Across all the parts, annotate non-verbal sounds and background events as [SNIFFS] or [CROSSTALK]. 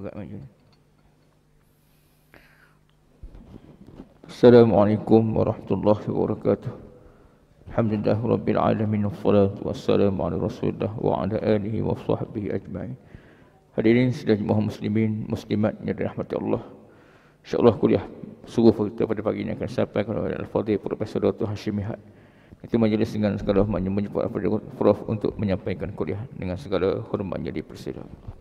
berat macam Assalamualaikum warahmatullahi wabarakatuh Alhamdulillah Rabbil Alamin Assalamualaikum warahmatullahi wabarakatuh Wa ala alihi wa sahbihi ajma'in Hadirin sedia muslimin Muslimat yang dirahmati Allah InsyaAllah kuliah Suruh kita pada pagi ini akan sampai Kalau ada Al-Fadhi Profesor Dr. Hashim Mihat Itu majlis dengan segala hormatnya Menjumpa Prof untuk menyampaikan kuliah Dengan segala hormatnya dipersilakan.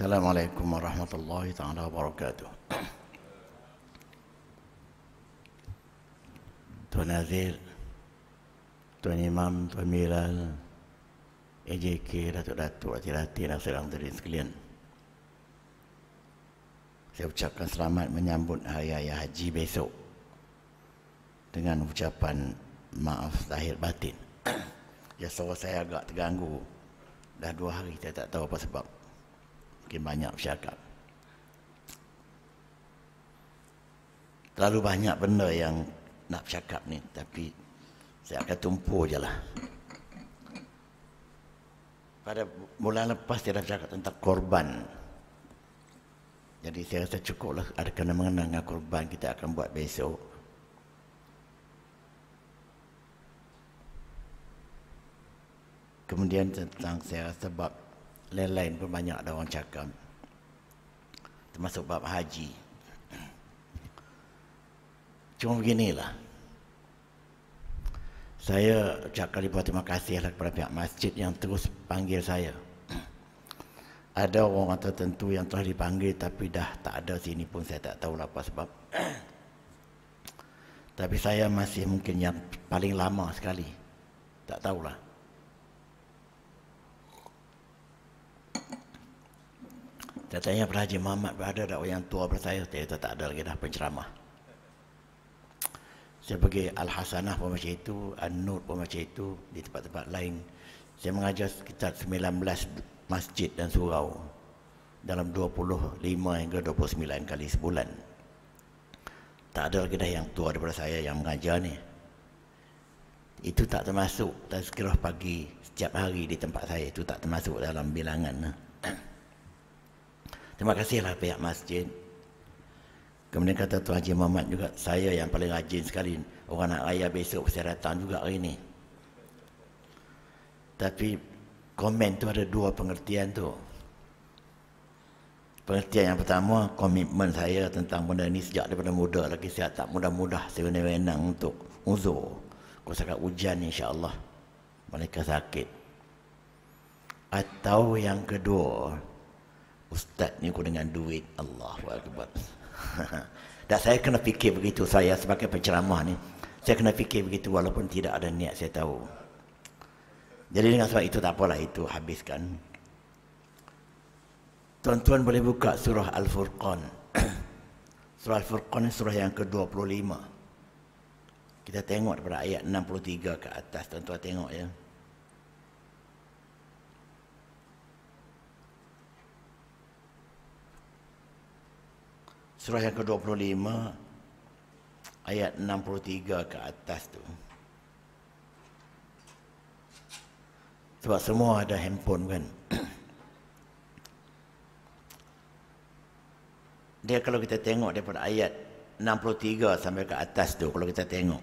السلام warahmatullahi taala wabarakatuh. تعالى وبركاته تنذير Tuan Imam, Tuan Miral, AJK, Datuk Datuk, Wakil Hati, Nasir Amdiri sekalian. Saya ucapkan selamat menyambut Hari Raya Haji besok dengan ucapan maaf lahir batin. ya, suara saya agak terganggu. Dah dua hari saya tak tahu apa sebab makin banyak bercakap. Terlalu banyak benda yang nak bercakap ni tapi saya akan tumpu je lah. Pada bulan lepas saya dah bercakap tentang korban. Jadi saya rasa cukup lah ada kena mengenang dengan korban kita akan buat besok. Kemudian tentang saya sebab lain-lain pun banyak dah orang cakap termasuk bab haji cuma beginilah saya ucapkan ribuan terima kasih kepada pihak masjid yang terus panggil saya ada orang tertentu yang telah dipanggil tapi dah tak ada sini pun saya tak tahu apa sebab tapi saya masih mungkin yang paling lama sekali tak tahulah Saya tanya pada Haji Muhammad, ada tak yang tua pada saya? Saya kata, tak ada lagi dah penceramah. Saya pergi Al-Hasanah pun macam itu, An-Nur pun macam itu, di tempat-tempat lain. Saya mengajar sekitar 19 masjid dan surau dalam 25 hingga 29 kali sebulan. Tak ada lagi dah yang tua daripada saya yang mengajar ni. Itu tak termasuk tazkirah pagi setiap hari di tempat saya. Itu tak termasuk dalam bilangan. Ha. Terima kasihlah pihak masjid. Kemudian kata Tuan Haji Muhammad juga, saya yang paling rajin sekali. Orang nak raya besok saya datang juga hari ini. Tapi komen tu ada dua pengertian tu. Pengertian yang pertama, komitmen saya tentang benda ini sejak daripada muda lagi. sihat tak mudah-mudah saya benda menang untuk uzur. Kalau saya kata hujan insyaAllah, mereka sakit. Atau yang kedua, Ustaz ni aku dengan duit Allah Akbar [LAUGHS] Dan saya kena fikir begitu saya sebagai penceramah ni Saya kena fikir begitu walaupun tidak ada niat saya tahu Jadi dengan sebab itu tak apalah itu habiskan Tuan-tuan boleh buka surah Al-Furqan [CLEARS THROAT] Surah Al-Furqan ni surah yang ke-25 Kita tengok daripada ayat 63 ke atas Tuan-tuan tengok ya surah yang ke-25 ayat 63 ke atas tu sebab semua ada handphone kan [CLEARS THROAT] dia kalau kita tengok daripada ayat 63 sampai ke atas tu kalau kita tengok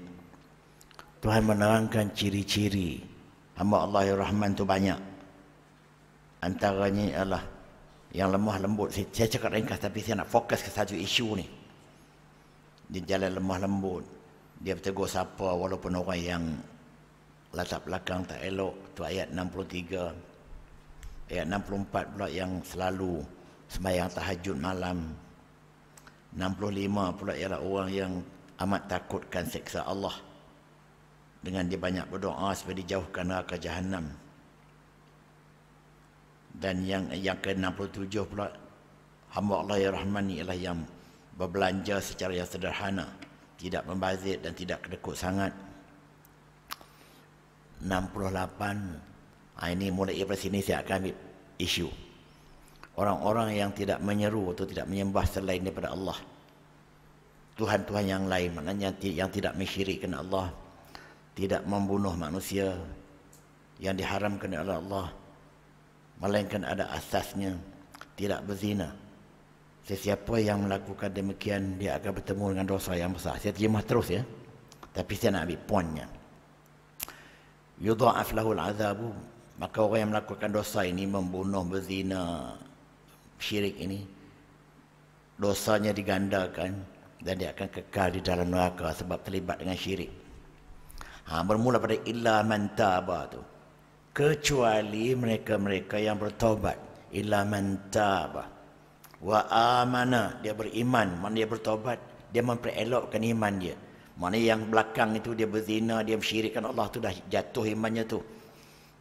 Tuhan menerangkan ciri-ciri hamba Allah yang rahman tu banyak antaranya ialah yang lemah lembut saya, saya cakap ringkas tapi saya nak fokus ke satu isu ni dia jalan lemah lembut dia bertegur siapa walaupun orang yang latar belakang tak elok tu ayat 63 ayat 64 pula yang selalu semayang tahajud malam 65 pula ialah orang yang amat takutkan seksa Allah dengan dia banyak berdoa supaya dijauhkan ke Jahannam dan yang yang ke-67 pula hamba Allah yang rahmani ialah yang berbelanja secara yang sederhana tidak membazir dan tidak kedekut sangat 68 ha, ini mulai dari sini saya akan ambil isu orang-orang yang tidak menyeru atau tidak menyembah selain daripada Allah Tuhan-Tuhan yang lain maknanya yang tidak mensyirikkan Allah tidak membunuh manusia yang diharamkan oleh Allah melainkan ada asasnya tidak berzina. Sesiapa yang melakukan demikian dia akan bertemu dengan dosa yang besar. Saya terjemah terus ya. Tapi saya nak ambil poinnya. Yudha'af lahul azabu maka orang yang melakukan dosa ini membunuh berzina syirik ini dosanya digandakan dan dia akan kekal di dalam neraka sebab terlibat dengan syirik. Ha, bermula pada illa man tu kecuali mereka-mereka yang bertobat ila man taba wa amana dia beriman mana dia bertobat dia memperelokkan iman dia mana yang belakang itu dia berzina dia syirikkan Allah tu dah jatuh imannya tu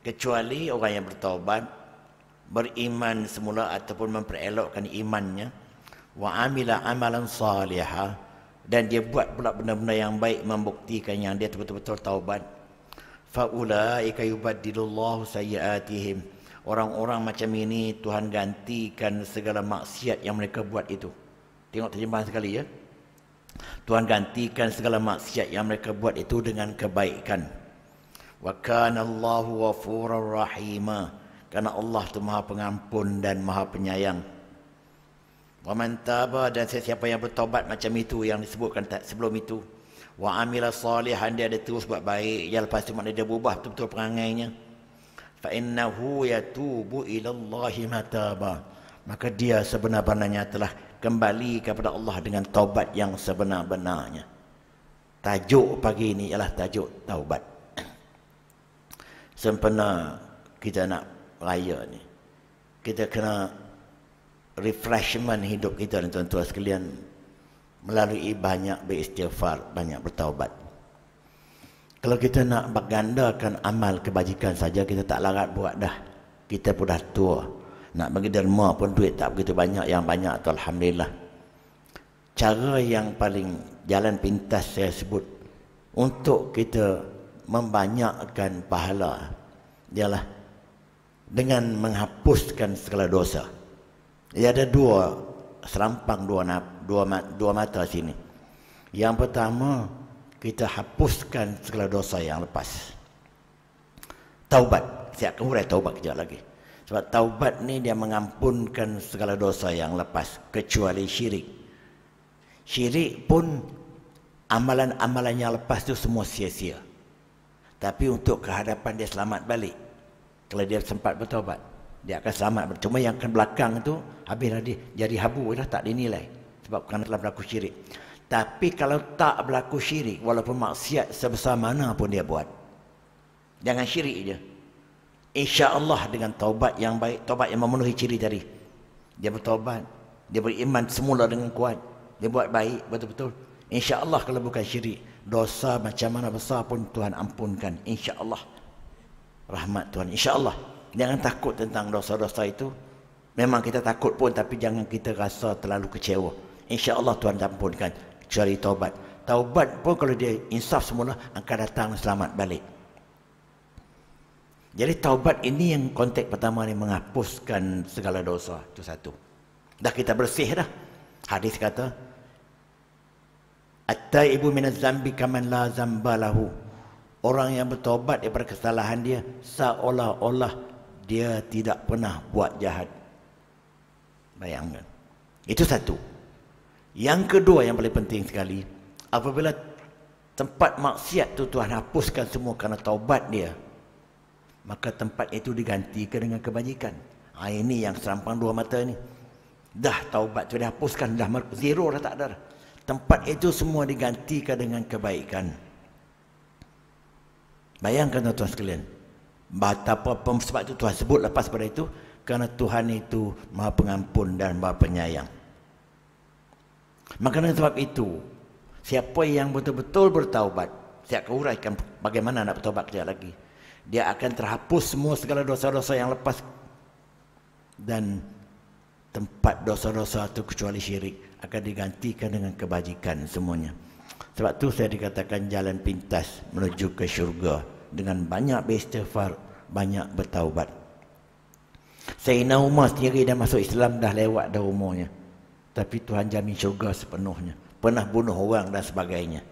kecuali orang yang bertobat beriman semula ataupun memperelokkan imannya wa amila amalan salihah dan dia buat pula benda-benda yang baik membuktikan yang dia betul-betul taubat faulaika yubaddilullahu sayiatihim orang-orang macam ini Tuhan gantikan segala maksiat yang mereka buat itu tengok terjemahan sekali ya Tuhan gantikan segala maksiat yang mereka buat itu dengan kebaikan wa kana Allahu ghafurur rahima karena Allah itu Maha Pengampun dan Maha Penyayang wa man taba dan sesiapa yang bertobat macam itu yang disebutkan sebelum itu wa amila salihan dia ada terus buat baik ya lepas tu maknanya dia berubah betul-betul perangainya fa innahu yatubu ila Allah mataba maka dia sebenar-benarnya telah kembali kepada Allah dengan taubat yang sebenar-benarnya tajuk pagi ini ialah tajuk taubat sempena kita nak raya ni kita kena refreshment hidup kita tuan-tuan sekalian melalui banyak beristighfar, banyak bertaubat. Kalau kita nak bergandakan amal kebajikan saja kita tak larat buat dah. Kita pun dah tua. Nak bagi derma pun duit tak begitu banyak yang banyak tu alhamdulillah. Cara yang paling jalan pintas saya sebut untuk kita membanyakkan pahala ialah dengan menghapuskan segala dosa. Ia ada dua serampang dua, dua, dua mata sini. Yang pertama, kita hapuskan segala dosa yang lepas. Taubat. Saya akan urai taubat kejap lagi. Sebab taubat ni dia mengampunkan segala dosa yang lepas. Kecuali syirik. Syirik pun amalan-amalan yang lepas tu semua sia-sia. Tapi untuk kehadapan dia selamat balik. Kalau dia sempat bertaubat dia akan selamat. Cuma yang akan belakang tu habislah dia jadi habu lah tak dinilai sebab kerana telah berlaku syirik. Tapi kalau tak berlaku syirik walaupun maksiat sebesar mana pun dia buat. Jangan syirik je. Insya-Allah dengan taubat yang baik, taubat yang memenuhi ciri tadi. Dia bertaubat, dia beriman semula dengan kuat, dia buat baik betul-betul. Insya-Allah kalau bukan syirik, dosa macam mana besar pun Tuhan ampunkan insya-Allah. Rahmat Tuhan insya-Allah. Jangan takut tentang dosa-dosa itu. Memang kita takut pun tapi jangan kita rasa terlalu kecewa. InsyaAllah Tuhan ampunkan. Kecuali taubat. Taubat pun kalau dia insaf semula akan datang selamat balik. Jadi taubat ini yang konteks pertama ni menghapuskan segala dosa. Itu satu. Dah kita bersih dah. Hadis kata. ibu taibu minazambi kaman la zambalahu. Orang yang bertobat daripada kesalahan dia seolah-olah dia tidak pernah buat jahat. Bayangkan. Itu satu. Yang kedua yang paling penting sekali, apabila tempat maksiat tu Tuhan hapuskan semua kerana taubat dia, maka tempat itu digantikan dengan kebajikan. Ha, ini yang serampang dua mata ni. Dah taubat tu dihapuskan, dah zero dah tak ada. Tempat itu semua digantikan dengan kebaikan. Bayangkan tuan-tuan sekalian. Betapa sebab itu Tuhan sebut lepas pada itu kerana Tuhan itu maha pengampun dan maha penyayang. Maka sebab itu, siapa yang betul-betul bertaubat, saya akan uraikan bagaimana nak bertaubat kerja lagi. Dia akan terhapus semua segala dosa-dosa yang lepas dan tempat dosa-dosa itu kecuali syirik akan digantikan dengan kebajikan semuanya. Sebab itu saya dikatakan jalan pintas menuju ke syurga dengan banyak beristighfar, banyak bertaubat. Sayyidina Umar sendiri dah masuk Islam dah lewat dah umurnya. Tapi Tuhan jamin syurga sepenuhnya. Pernah bunuh orang dan sebagainya.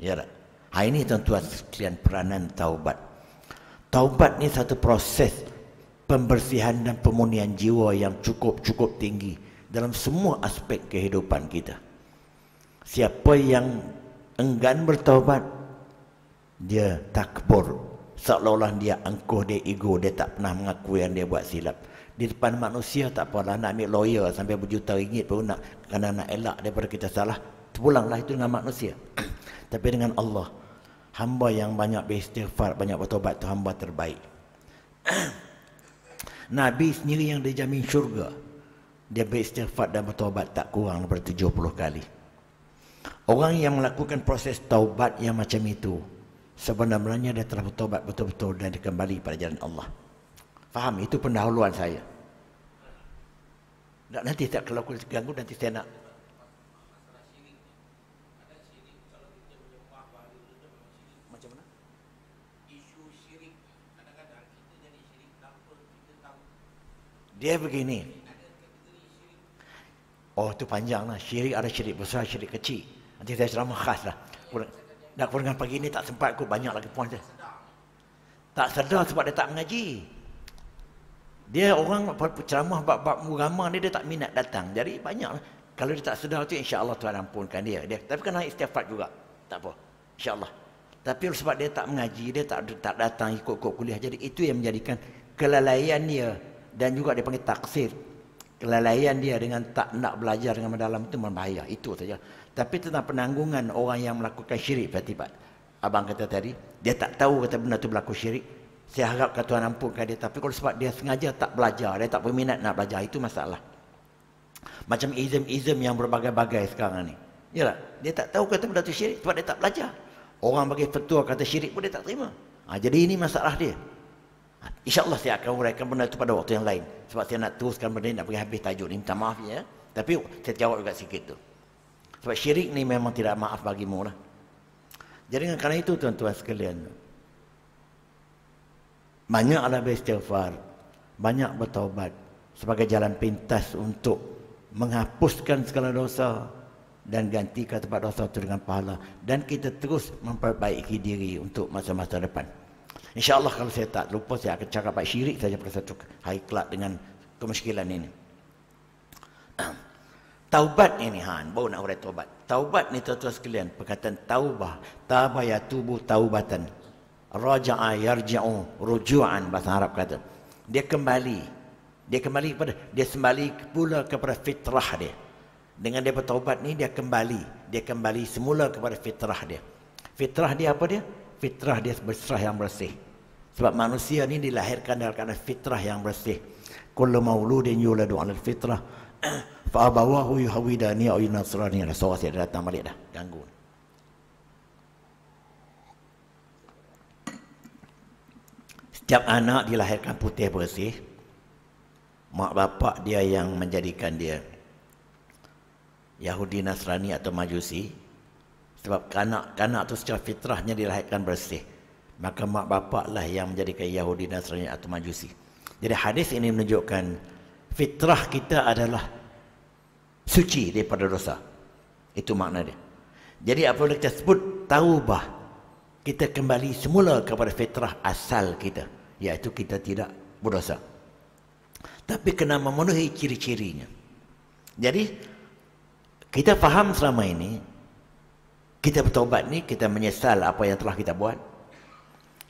Ya tak? Ha, ini tuan-tuan sekalian peranan taubat. Taubat ni satu proses pembersihan dan pemulihan jiwa yang cukup-cukup tinggi dalam semua aspek kehidupan kita. Siapa yang enggan bertaubat, dia takbur seolah-olah dia angkuh dia ego dia tak pernah mengakui yang dia buat silap di depan manusia tak apalah nak ambil lawyer sampai berjuta ringgit pun nak kerana nak elak daripada kita salah terpulanglah itu dengan manusia [CLEARS THROAT] tapi dengan Allah hamba yang banyak beristighfar banyak bertobat itu hamba terbaik [CLEARS THROAT] Nabi sendiri yang dijamin syurga dia beristighfar dan bertobat tak kurang daripada 70 kali orang yang melakukan proses taubat yang macam itu sebenarnya dia telah bertobat betul-betul dan dia kembali pada jalan Allah. Faham? Itu pendahuluan saya. Nak nanti tak kalau aku ganggu nanti saya nak Dia begini. Oh, tu panjang lah. Syirik ada syirik besar, syirik kecil. Nanti saya ceramah khas lah. Kurang, Dah kurangkan pagi ini tak sempat aku banyak lagi puan dia. Tak sedar sebab dia tak mengaji. Dia orang ceramah bab-bab muramah ni dia tak minat datang. Jadi banyak Kalau dia tak sedar tu insya Allah Tuhan ampunkan dia. dia. Tapi kan istighfar juga. Tak apa. Allah. Tapi sebab dia tak mengaji, dia tak tak datang ikut-ikut kuliah. Jadi itu yang menjadikan kelalaian dia dan juga dia panggil taksir. Kelalaian dia dengan tak nak belajar dengan mendalam itu membahaya. Itu saja. Tapi tentang penanggungan orang yang melakukan syirik berarti Pak. Abang kata tadi, dia tak tahu kata benda tu berlaku syirik. Saya harap kata Tuhan ampunkan dia. Tapi kalau sebab dia sengaja tak belajar, dia tak berminat nak belajar, itu masalah. Macam izm-izm yang berbagai-bagai sekarang ni. Yalah, dia tak tahu kata benda tu syirik sebab dia tak belajar. Orang bagi petua kata syirik pun dia tak terima. Ha, jadi ini masalah dia. Ha, InsyaAllah saya akan uraikan benda itu pada waktu yang lain. Sebab saya nak teruskan benda ini, nak pergi habis tajuk ni. Minta maaf ya. Tapi saya jawab juga sikit tu. Sebab syirik ni memang tidak maaf bagimu lah. Jadi dengan kerana itu tuan-tuan sekalian. banyak ala beristighfar. Banyak bertaubat. Sebagai jalan pintas untuk menghapuskan segala dosa. Dan gantikan tempat dosa itu dengan pahala. Dan kita terus memperbaiki diri untuk masa-masa depan. InsyaAllah kalau saya tak lupa saya akan cakap syirik saja pada satu hari kelak dengan kemuskilan ini. Taubat ini han, baru nak urai taubat. Taubat ni tuan-tuan sekalian, perkataan taubah, taubah ya tubuh taubatan. Raja'a yarji'u rujuan bahasa Arab kata. Dia kembali. Dia kembali kepada dia kembali pula kepada fitrah dia. Dengan dia bertaubat ni dia kembali, dia kembali semula kepada fitrah dia. Fitrah dia apa dia? Fitrah dia berserah yang bersih. Sebab manusia ni dilahirkan dalam keadaan fitrah yang bersih. Kullu mauludin yuladu 'ala fitrah fa abawahu yuhawidani au nasrani la sawa dia datang balik dah ganggu setiap anak dilahirkan putih bersih mak bapak dia yang menjadikan dia Yahudi Nasrani atau Majusi sebab kanak-kanak tu secara fitrahnya dilahirkan bersih maka mak bapaklah yang menjadikan Yahudi Nasrani atau Majusi jadi hadis ini menunjukkan fitrah kita adalah suci daripada dosa. Itu makna dia. Jadi apabila kita sebut taubah, kita kembali semula kepada fitrah asal kita. Iaitu kita tidak berdosa. Tapi kena memenuhi ciri-cirinya. Jadi, kita faham selama ini, kita bertobat ni, kita menyesal apa yang telah kita buat.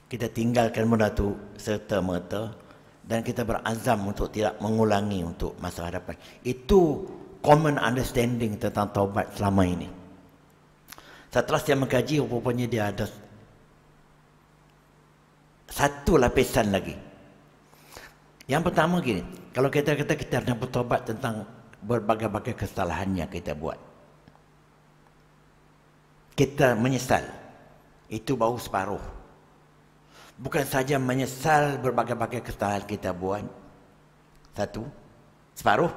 Kita tinggalkan benda tu serta-merta dan kita berazam untuk tidak mengulangi untuk masa hadapan. Itu common understanding tentang taubat selama ini. Setelah saya mengkaji, rupanya dia ada satu lapisan lagi. Yang pertama gini, kalau kita kata kita hendak bertobat tentang berbagai-bagai kesalahan yang kita buat. Kita menyesal. Itu baru separuh bukan saja menyesal berbagai-bagai kesalahan kita buat satu separuh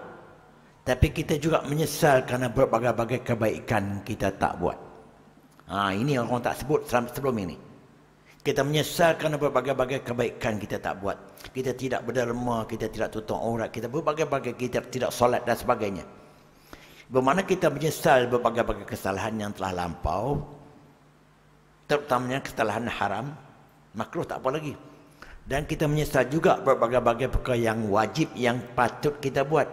tapi kita juga menyesal kerana berbagai-bagai kebaikan kita tak buat ha, ini yang orang tak sebut sebelum ini kita menyesal kerana berbagai-bagai kebaikan kita tak buat kita tidak berderma kita tidak tutup aurat kita berbagai-bagai kita tidak solat dan sebagainya bermakna kita menyesal berbagai-bagai kesalahan yang telah lampau terutamanya kesalahan haram makruh tak apa lagi dan kita menyesal juga berbagai-bagai perkara yang wajib yang patut kita buat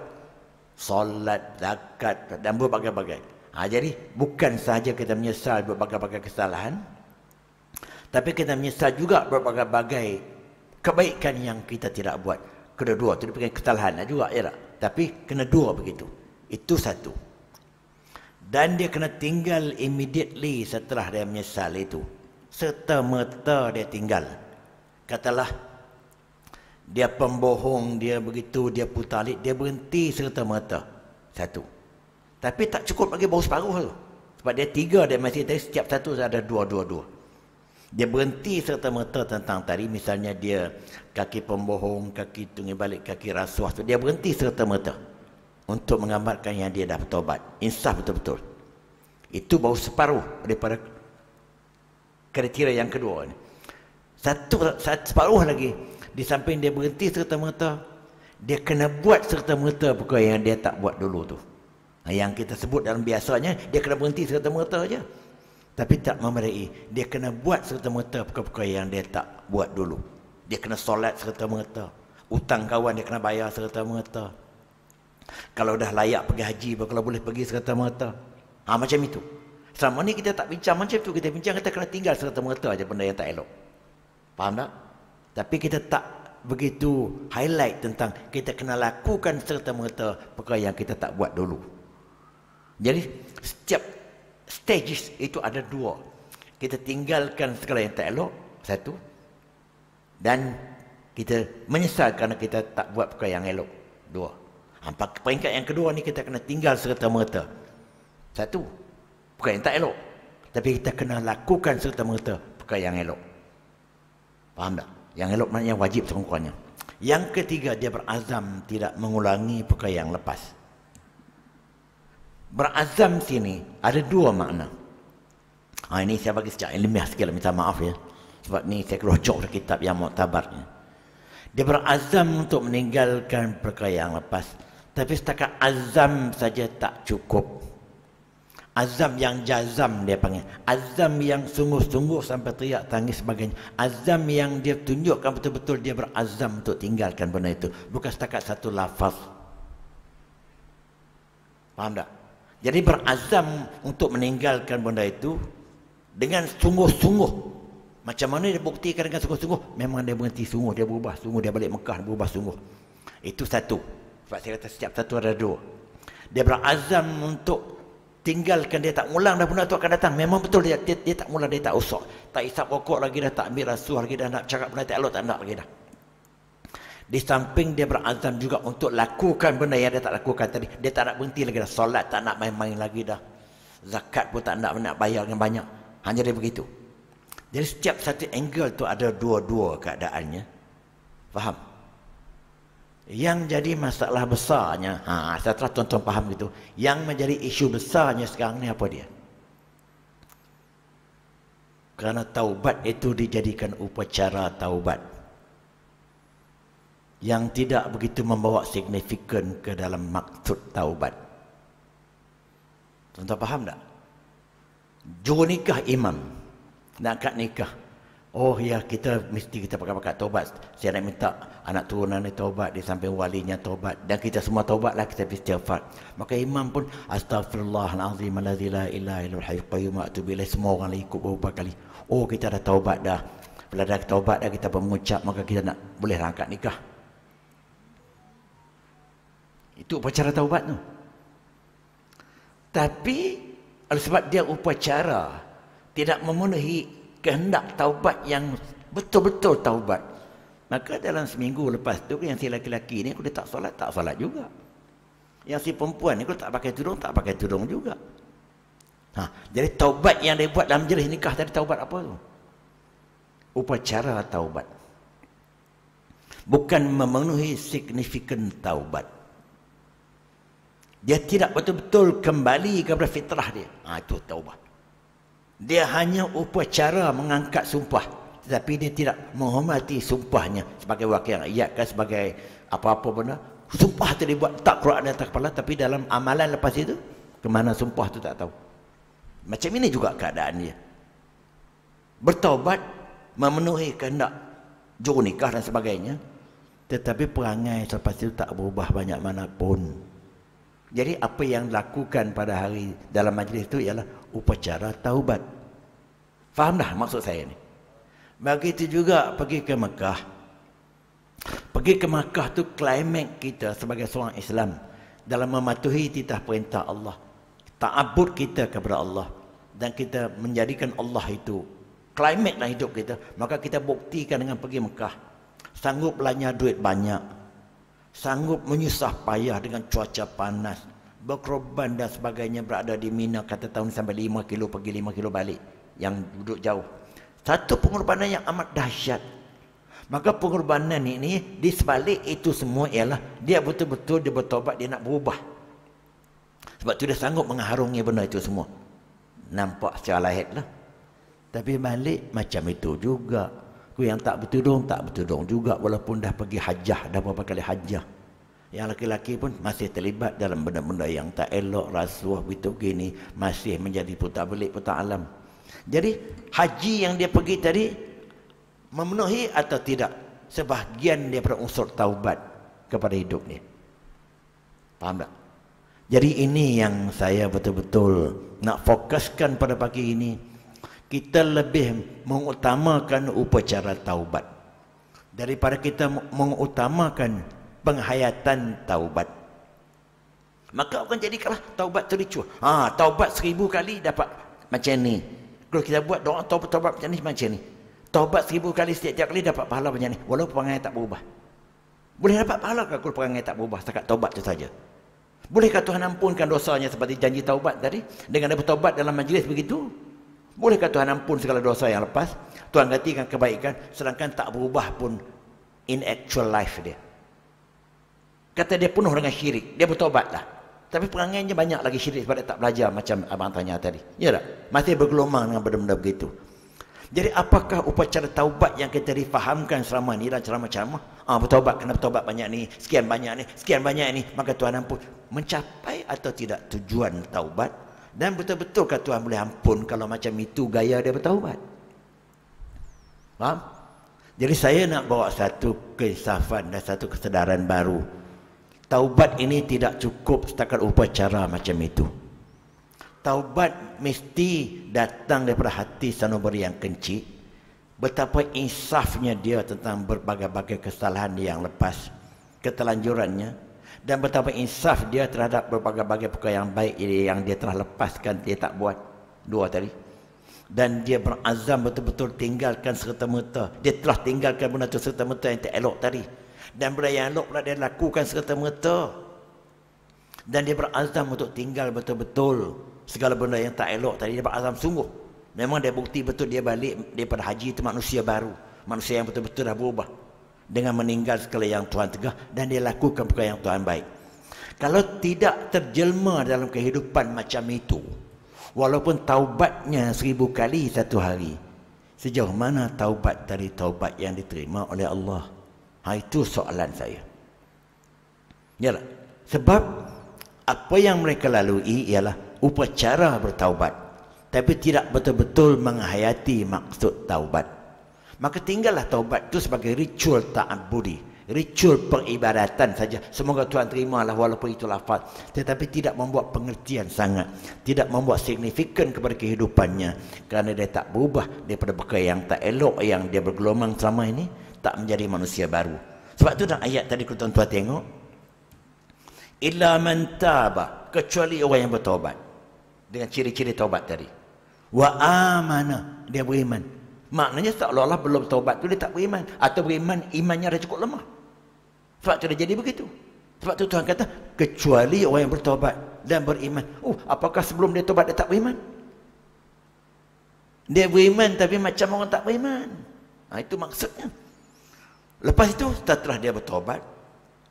solat zakat dan berbagai-bagai ha, jadi bukan sahaja kita menyesal berbagai-bagai kesalahan tapi kita menyesal juga berbagai-bagai kebaikan yang kita tidak buat kena dua itu dia kesalahan lah juga ya tapi kena dua begitu itu satu dan dia kena tinggal immediately setelah dia menyesal itu serta-merta dia tinggal katalah dia pembohong dia begitu dia putalik dia berhenti serta-merta satu tapi tak cukup lagi baru separuh tu sebab dia tiga dia masih tadi setiap satu ada dua-dua-dua dia berhenti serta-merta tentang tadi misalnya dia kaki pembohong kaki tunggu balik kaki rasuah tu dia berhenti serta-merta untuk mengamalkan yang dia dah bertobat insaf betul-betul itu baru separuh daripada kriteria yang kedua ni. Satu, satu separuh lagi di samping dia berhenti serta-merta dia kena buat serta-merta perkara yang dia tak buat dulu tu. Yang kita sebut dalam biasanya dia kena berhenti serta-merta aja. Tapi tak memerai dia kena buat serta-merta perkara-perkara yang dia tak buat dulu. Dia kena solat serta-merta. Utang kawan dia kena bayar serta-merta. Kalau dah layak pergi haji, kalau boleh pergi serta-merta. Ha, macam itu. Selama ni kita tak bincang macam tu. Kita bincang kita kena tinggal serta merta aja benda yang tak elok. Faham tak? Tapi kita tak begitu highlight tentang kita kena lakukan serta merta perkara yang kita tak buat dulu. Jadi setiap stages itu ada dua. Kita tinggalkan segala yang tak elok. Satu. Dan kita menyesal kerana kita tak buat perkara yang elok. Dua. Ampak ha, peringkat yang kedua ni kita kena tinggal serta merta. Satu perkara yang tak elok. Tapi kita kena lakukan serta-merta perkara yang elok. Faham tak? Yang elok maknanya wajib sekurang Yang ketiga, dia berazam tidak mengulangi perkara yang lepas. Berazam sini ada dua makna. Ha, ini saya bagi secara ilmiah sikit, lah, minta maaf ya. Sebab ni saya kerojok dari kitab yang muktabarnya. Dia berazam untuk meninggalkan perkara yang lepas. Tapi setakat azam saja tak cukup. Azam yang jazam dia panggil. Azam yang sungguh-sungguh sampai teriak tangis sebagainya. Azam yang dia tunjukkan betul-betul dia berazam untuk tinggalkan benda itu. Bukan setakat satu lafaz. Faham tak? Jadi berazam untuk meninggalkan benda itu dengan sungguh-sungguh. Macam mana dia buktikan dengan sungguh-sungguh? Memang dia berhenti sungguh. Dia berubah sungguh. Dia balik Mekah. Dia berubah sungguh. Itu satu. Sebab saya kata setiap satu ada dua. Dia berazam untuk tinggalkan dia tak ulang dah benda tu akan datang memang betul dia dia, dia tak mula dia tak usah tak isap rokok lagi dah tak ambil rasuah lagi dah nak cakap benda tak elok tak nak lagi dah di samping dia berazam juga untuk lakukan benda yang dia tak lakukan tadi dia tak nak berhenti lagi dah solat tak nak main-main lagi dah zakat pun tak nak nak bayar dengan banyak hanya dia begitu jadi setiap satu angle tu ada dua-dua keadaannya faham yang jadi masalah besarnya, ha, saya telah tuan-tuan faham gitu. Yang menjadi isu besarnya sekarang ni apa dia? Kerana taubat itu dijadikan upacara taubat. Yang tidak begitu membawa signifikan ke dalam maksud taubat. Tuan-tuan faham tak? Jual nikah imam. Nak kat nikah. Oh ya kita mesti kita pakai-pakai taubat. Saya nak minta anak turunan ni taubat di samping walinya taubat dan kita semua taubatlah kita istighfar. Maka imam pun astagfirullahalazim allazi la ilaha illa hayyul qayyum atubu ilaih semua orang lah ikut beberapa kali. Oh kita dah taubat dah. Bila dah taubat dah kita mengucap maka kita nak boleh lah angkat nikah. Itu upacara taubat tu. Tapi sebab dia upacara tidak memenuhi kehendak taubat yang betul-betul taubat. Maka dalam seminggu lepas tu yang si laki-laki ni aku dia tak solat, tak solat juga. Yang si perempuan ni aku tak pakai tudung, tak pakai tudung juga. Ha, jadi taubat yang dia buat dalam jelis nikah tadi taubat apa tu? Upacara taubat. Bukan memenuhi signifikan taubat. Dia tidak betul-betul kembali kepada fitrah dia. Ha, itu taubat. Dia hanya upacara mengangkat sumpah. Tetapi dia tidak menghormati sumpahnya sebagai wakil rakyat kan sebagai apa-apa benda. Sumpah tu dibuat tak Quran tak kepala tapi dalam amalan lepas itu ke mana sumpah tu tak tahu. Macam ini juga keadaan dia. Bertaubat memenuhi kehendak jurunikah dan sebagainya. Tetapi perangai selepas itu tak berubah banyak mana pun. Jadi apa yang dilakukan pada hari dalam majlis itu ialah upacara taubat. Faham dah maksud saya ni? Bagi Begitu juga pergi ke Mekah. Pergi ke Mekah tu klimak kita sebagai seorang Islam dalam mematuhi titah perintah Allah. Ta'abud kita kepada Allah dan kita menjadikan Allah itu klimak dalam hidup kita, maka kita buktikan dengan pergi Mekah. Sanggup belanja duit banyak, sanggup menyusah payah dengan cuaca panas berkorban dan sebagainya berada di Mina kata tahun sampai lima kilo pergi lima kilo balik yang duduk jauh satu pengorbanan yang amat dahsyat maka pengorbanan ini di sebalik itu semua ialah dia betul-betul dia bertobat dia nak berubah sebab tu dia sanggup mengharungi benda itu semua nampak secara lahir lah tapi balik macam itu juga Aku yang tak bertudung, tak bertudung juga walaupun dah pergi hajah, dah berapa kali hajah. Yang laki-laki pun masih terlibat dalam benda-benda yang tak elok, rasuah, begitu gini, masih menjadi putar belik, putar alam. Jadi, haji yang dia pergi tadi, memenuhi atau tidak? Sebahagian daripada unsur taubat kepada hidup ni. Faham tak? Jadi ini yang saya betul-betul nak fokuskan pada pagi ini kita lebih mengutamakan upacara taubat daripada kita mengutamakan penghayatan taubat maka akan jadi kalah taubat tericu ha taubat seribu kali dapat macam ni kalau kita buat doa taubat, taubat macam ni macam ni taubat seribu kali setiap tiap kali dapat pahala macam ni walaupun perangai tak berubah boleh dapat pahala ke kalau perangai tak berubah setakat taubat tu saja Bolehkah Tuhan ampunkan dosanya seperti janji taubat tadi? Dengan dapat taubat dalam majlis begitu, Bolehkah Tuhan ampun segala dosa yang lepas? Tuhan gantikan kebaikan sedangkan tak berubah pun in actual life dia. Kata dia penuh dengan syirik. Dia bertobat lah. Tapi perangainya banyak lagi syirik sebab dia tak belajar macam abang tanya tadi. Ya tak? Masih bergelombang dengan benda-benda begitu. Jadi apakah upacara taubat yang kita difahamkan selama ini dan ceramah-ceramah? Ah, bertaubat, kena bertaubat banyak ni, sekian banyak ni, sekian banyak ni. Maka Tuhan ampun. Mencapai atau tidak tujuan taubat? Dan betul-betul kata Tuhan boleh ampun kalau macam itu gaya dia bertaubat. Faham? Jadi saya nak bawa satu keinsafan dan satu kesedaran baru. Taubat ini tidak cukup setakat upacara macam itu. Taubat mesti datang daripada hati sanubari yang kencik. Betapa insafnya dia tentang berbagai-bagai kesalahan yang lepas. Ketelanjurannya dan betapa insaf dia terhadap berbagai-bagai perkara yang baik yang dia telah lepaskan dia tak buat dua tadi dan dia berazam betul-betul tinggalkan serta-merta dia telah tinggalkan benda tu serta-merta yang tak elok tadi dan benda yang elok pula dia lakukan serta-merta dan dia berazam untuk tinggal betul-betul segala benda yang tak elok tadi dia berazam sungguh memang dia bukti betul dia balik daripada haji itu manusia baru manusia yang betul-betul dah berubah dengan meninggal sekali yang Tuhan tegah dan dia lakukan perkara yang Tuhan baik. Kalau tidak terjelma dalam kehidupan macam itu, walaupun taubatnya seribu kali satu hari, sejauh mana taubat dari taubat yang diterima oleh Allah? Ha, itu soalan saya. Yalah, sebab apa yang mereka lalui ialah upacara bertaubat tapi tidak betul-betul menghayati maksud taubat. Maka tinggallah taubat itu sebagai ritual budi, Ritual peribadatan saja. Semoga Tuhan terima lah walaupun itu lafaz. Tetapi tidak membuat pengertian sangat. Tidak membuat signifikan kepada kehidupannya. Kerana dia tak berubah daripada bekal yang tak elok yang dia bergelombang selama ini. Tak menjadi manusia baru. Sebab itu dalam ayat tadi kita tuan tengok. Illa man Kecuali orang yang bertaubat. Dengan ciri-ciri taubat tadi. Wa amana. Dia beriman. Maknanya seolah Allah belum taubat tu dia tak beriman. Atau beriman imannya dah cukup lemah. Sebab tu dah jadi begitu. Sebab tu Tuhan kata, kecuali orang yang bertaubat dan beriman. Uh, apakah sebelum dia taubat dia tak beriman? Dia beriman tapi macam orang tak beriman. Ha, itu maksudnya. Lepas itu, setelah dia bertaubat,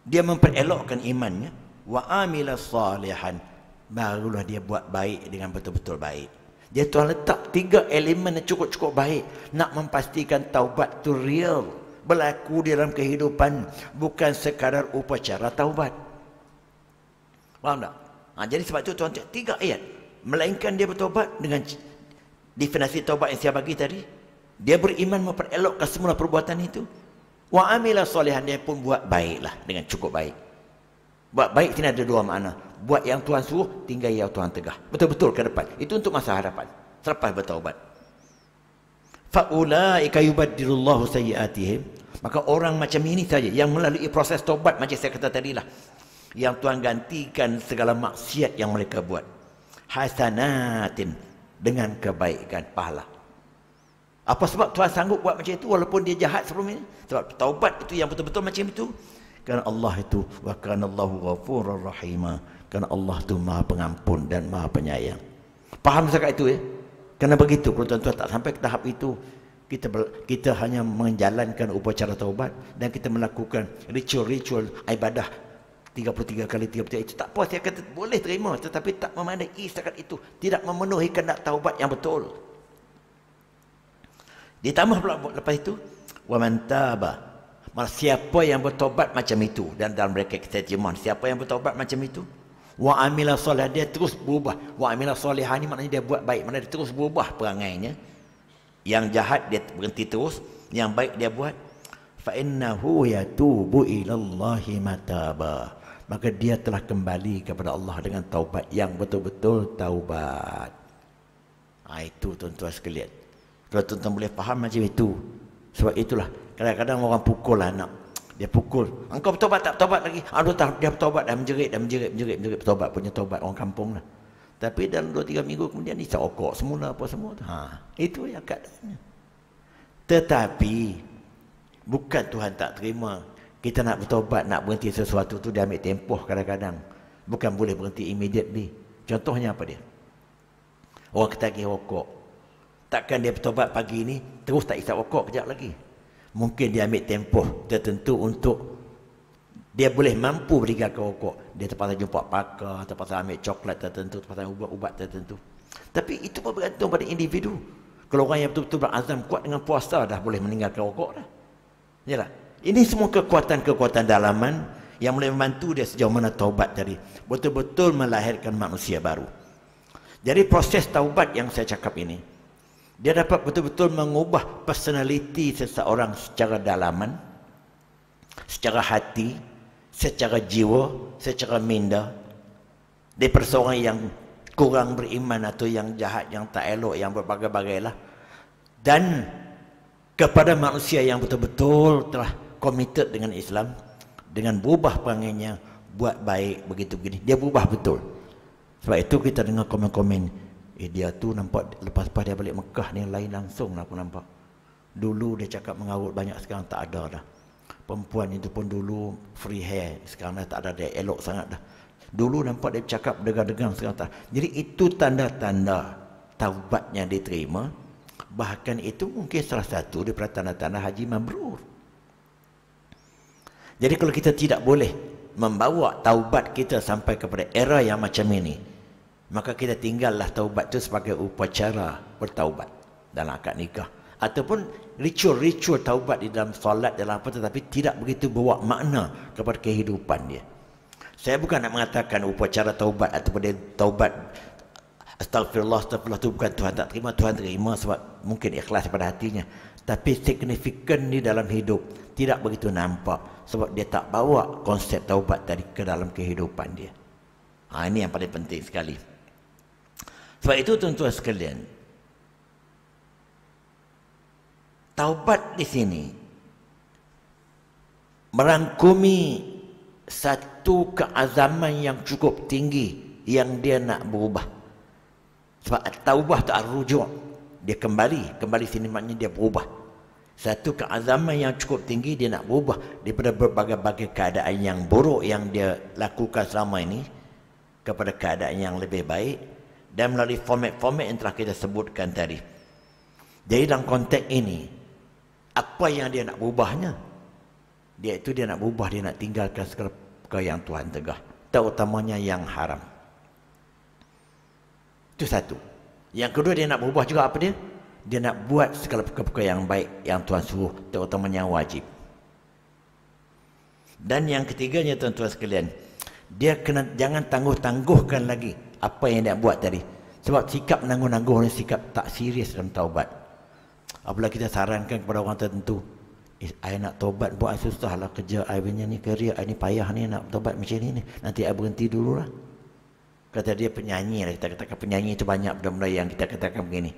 dia memperelokkan imannya. Wa amila salihan. Barulah dia buat baik dengan betul-betul baik. Dia tuan letak tiga elemen yang cukup-cukup baik nak memastikan taubat tu real berlaku di dalam kehidupan bukan sekadar upacara taubat. Faham tak? Ha, jadi sebab tu tuan Tuhan tiga ayat melainkan dia bertaubat dengan definisi taubat yang saya bagi tadi dia beriman memperelokkan semula perbuatan itu wa amila solihan dia pun buat baiklah dengan cukup baik buat baik sini ada dua makna buat yang Tuhan suruh, tinggal yang Tuhan tegah. Betul-betul ke depan. Itu untuk masa hadapan. Selepas bertaubat. Fa'ulaika yubaddilullahu sayyiatihim. Maka orang macam ini saja yang melalui proses tobat macam saya kata tadi lah. Yang Tuhan gantikan segala maksiat yang mereka buat. Hasanatin dengan kebaikan pahala. Apa sebab Tuhan sanggup buat macam itu walaupun dia jahat sebelum ini? Sebab taubat itu yang betul-betul macam itu. Kerana Allah itu wa kana Allahu ghafurur rahima. Kerana Allah itu Maha Pengampun dan Maha Penyayang. Faham sekat itu ya? Kerana begitu kalau tuan-tuan tak sampai ke tahap itu kita kita hanya menjalankan upacara taubat dan kita melakukan ritual-ritual ibadah 33 kali 33 itu tak apa saya kata boleh terima tetapi tak memandai setakat itu tidak memenuhi kena taubat yang betul ditambah pula lepas itu wa man taba mana siapa yang bertobat macam itu dan dalam mereka kita jemaah siapa yang bertobat macam itu wa amila salih dia terus berubah wa amila salihah ni maknanya dia buat baik mana dia terus berubah perangainya yang jahat dia berhenti terus yang baik dia buat fa innahu yatubu ila Allah mataba maka dia telah kembali kepada Allah dengan taubat yang betul-betul taubat ha, itu tuan-tuan sekalian kalau tuan-tuan boleh faham macam itu sebab itulah Kadang-kadang orang pukul anak. Dia pukul. Engkau bertobat tak bertobat lagi? Aduh tak, dia bertobat dah menjerit, dah menjerit, menjerit, menjerit. Bertobat punya tobat orang kampung lah. Tapi dalam dua tiga minggu kemudian dia cokok semula apa semua tu. Ha, itu yang katanya. Tetapi, bukan Tuhan tak terima. Kita nak bertobat, nak berhenti sesuatu tu dia ambil tempoh kadang-kadang. Bukan boleh berhenti immediately. Contohnya apa dia? Orang ketagih rokok. Takkan dia bertobat pagi ini terus tak isap rokok kejap lagi mungkin dia ambil tempoh tertentu untuk dia boleh mampu meninggalkan rokok. Dia terpaksa jumpa pakar, terpaksa ambil coklat tertentu, terpaksa ubat-ubat tertentu. Tapi itu pun bergantung pada individu. Kalau orang yang betul-betul berazam kuat dengan puasa dah boleh meninggalkan rokok dah. Yalah. Ini semua kekuatan-kekuatan dalaman yang boleh membantu dia sejauh mana taubat tadi. Betul-betul melahirkan manusia baru. Jadi proses taubat yang saya cakap ini, dia dapat betul-betul mengubah personaliti seseorang secara dalaman, secara hati, secara jiwa, secara minda. Dia persoalan yang kurang beriman atau yang jahat, yang tak elok, yang berbagai-bagai lah. Dan kepada manusia yang betul-betul telah komited dengan Islam, dengan berubah panggilnya, buat baik, begitu-begini. Dia berubah betul. Sebab itu kita dengar komen-komen ini. Eh dia tu nampak lepas-lepas dia balik Mekah ni lain langsung lah aku nampak. Dulu dia cakap mengarut banyak sekarang tak ada dah. Perempuan itu pun dulu free hair. Sekarang dah tak ada dia elok sangat dah. Dulu nampak dia cakap degang-degang sekarang tak. Jadi itu tanda-tanda taubat yang diterima. Bahkan itu mungkin salah satu daripada tanda-tanda haji mabrur. Jadi kalau kita tidak boleh membawa taubat kita sampai kepada era yang macam ini maka kita tinggallah taubat itu sebagai upacara bertaubat dalam akad nikah ataupun ritual-ritual taubat di dalam solat dalam apa tetapi tidak begitu bawa makna kepada kehidupan dia saya bukan nak mengatakan upacara taubat ataupun dia taubat astagfirullah astagfirullah itu bukan Tuhan tak terima Tuhan terima sebab mungkin ikhlas pada hatinya tapi signifikan di dalam hidup tidak begitu nampak sebab dia tak bawa konsep taubat tadi ke dalam kehidupan dia ha, ini yang paling penting sekali sebab itu tuan-tuan sekalian. Taubat di sini merangkumi satu keazaman yang cukup tinggi yang dia nak berubah. Sebab taubat tak rujuk. Dia kembali. Kembali sini maknanya dia berubah. Satu keazaman yang cukup tinggi dia nak berubah daripada berbagai-bagai keadaan yang buruk yang dia lakukan selama ini kepada keadaan yang lebih baik dan melalui format-format yang telah kita sebutkan tadi. Jadi dalam konteks ini, apa yang dia nak ubahnya? Dia itu dia nak ubah, dia nak tinggalkan segala perkara yang Tuhan tegah. Terutamanya yang haram. Itu satu. Yang kedua dia nak ubah juga apa dia? Dia nak buat segala perkara yang baik yang Tuhan suruh, terutamanya yang wajib. Dan yang ketiganya tuan-tuan sekalian, dia kena jangan tangguh-tangguhkan lagi apa yang nak buat tadi sebab sikap nanggung-nanggung ni sikap tak serius dalam taubat apabila kita sarankan kepada orang tertentu saya eh, nak taubat buat susah lah kerja saya punya ni kerja saya ni payah ni nak taubat macam ni, ni. nanti saya berhenti dulu lah kata dia penyanyi lah kita katakan penyanyi itu banyak benda-benda yang kita katakan begini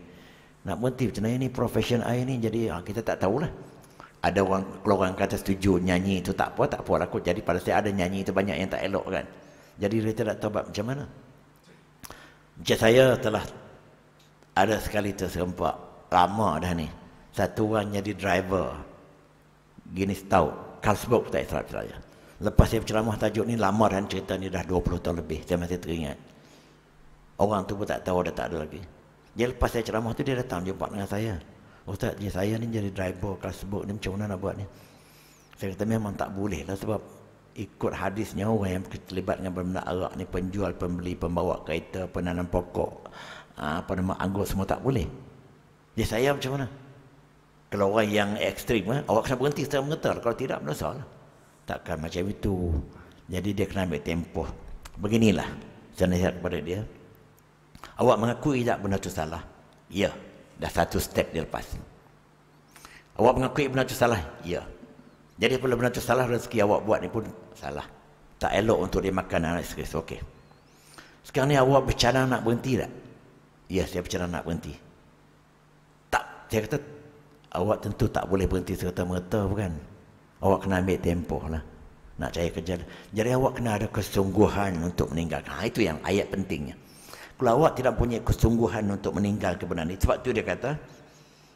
nak berhenti macam ni profession saya ni jadi ha, kita tak tahulah ada orang kalau orang kata setuju nyanyi itu tak apa tak apa lah kot. jadi pada saya ada nyanyi itu banyak yang tak elok kan jadi dia tak taubat macam mana macam saya telah ada sekali tersempak lama dah ni. Satu orang jadi driver. Guinness tahu. Carlsberg tak istirahat saya. Lepas saya berceramah tajuk ni lama dan cerita ni dah 20 tahun lebih. Saya masih teringat. Orang tu pun tak tahu dah tak ada lagi. Dia lepas saya ceramah tu dia datang jumpa dengan saya. Ustaz, dia saya ni jadi driver Carlsberg ni macam mana nak buat ni? Saya kata memang tak boleh lah sebab ikut hadisnya orang yang terlibat dengan benda arak ni penjual, pembeli, pembawa kereta, penanam pokok ah, apa nama anggur semua tak boleh dia saya macam mana kalau orang yang ekstrim eh, awak kena berhenti setelah mengetar kalau tidak berdosa lah. takkan macam itu jadi dia kena ambil tempoh beginilah saya nak nasihat kepada dia awak mengakui tak benda tu salah ya dah satu step dia lepas awak mengakui benda tu salah ya jadi apabila benda tu salah rezeki awak buat ni pun salah. Tak elok untuk dia makan anak istri. So, okey. Sekarang ni awak bercara nak berhenti tak? Ya, yes, saya bercara nak berhenti. Tak. Saya kata, awak tentu tak boleh berhenti serta-merta, bukan? Awak kena ambil tempoh lah. Nak cari kerja. Jadi awak kena ada kesungguhan untuk meninggalkan. Ha, itu yang ayat pentingnya. Kalau awak tidak punya kesungguhan untuk meninggalkan, kebenaran ini. Sebab itu dia kata,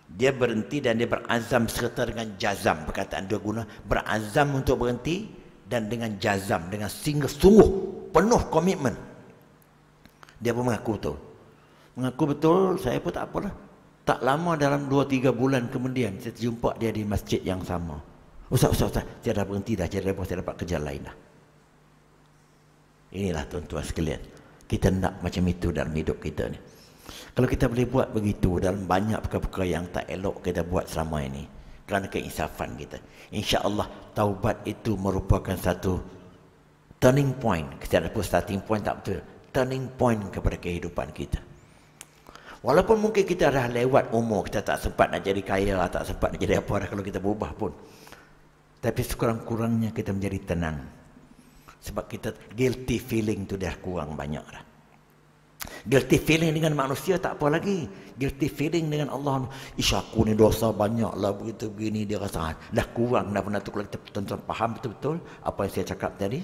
dia berhenti dan dia berazam serta dengan jazam. Perkataan dua guna, berazam untuk berhenti dan dengan jazam dengan singgah sungguh penuh komitmen dia pun mengaku betul mengaku betul saya pun tak apalah tak lama dalam 2 3 bulan kemudian saya terjumpa dia di masjid yang sama Usah usah usah. saya dah berhenti dah saya dah dapat kerja lain dah inilah tuan-tuan sekalian kita nak macam itu dalam hidup kita ni kalau kita boleh buat begitu dalam banyak perkara-perkara yang tak elok kita buat selama ini kerana keinsafan kita. Insya Allah taubat itu merupakan satu turning point. Kita ada pun starting point, tak betul. Turning point kepada kehidupan kita. Walaupun mungkin kita dah lewat umur, kita tak sempat nak jadi kaya, lah, tak sempat nak jadi apa dah kalau kita berubah pun. Tapi sekurang-kurangnya kita menjadi tenang. Sebab kita guilty feeling tu dah kurang banyak dah. Guilty feeling dengan manusia tak apa lagi. Guilty feeling dengan Allah. Ish aku ni dosa banyak lah begitu begini. Dia rasa ah, dah kurang. Dah pernah tu kalau kita tuan-tuan faham betul-betul apa yang saya cakap tadi.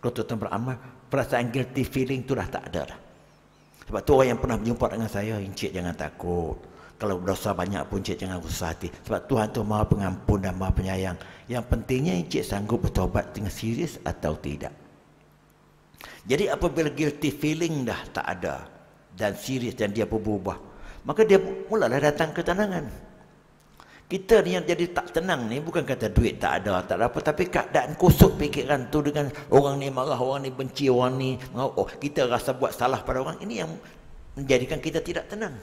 Kalau tuan-tuan beramal, perasaan guilty feeling tu dah tak ada dah. Sebab tu orang yang pernah berjumpa dengan saya, Encik jangan takut. Kalau dosa banyak pun Encik jangan rusak hati. Sebab Tuhan tu maha pengampun dan maha penyayang. Yang pentingnya Encik sanggup bertobat dengan serius atau tidak. Jadi apabila guilty feeling dah tak ada dan serius dan dia pun berubah, maka dia mulalah datang ketenangan. Kita ni yang jadi tak tenang ni bukan kata duit tak ada, tak ada apa. Tapi keadaan kusut fikiran tu dengan orang ni marah, orang ni benci, orang ni oh, kita rasa buat salah pada orang. Ini yang menjadikan kita tidak tenang.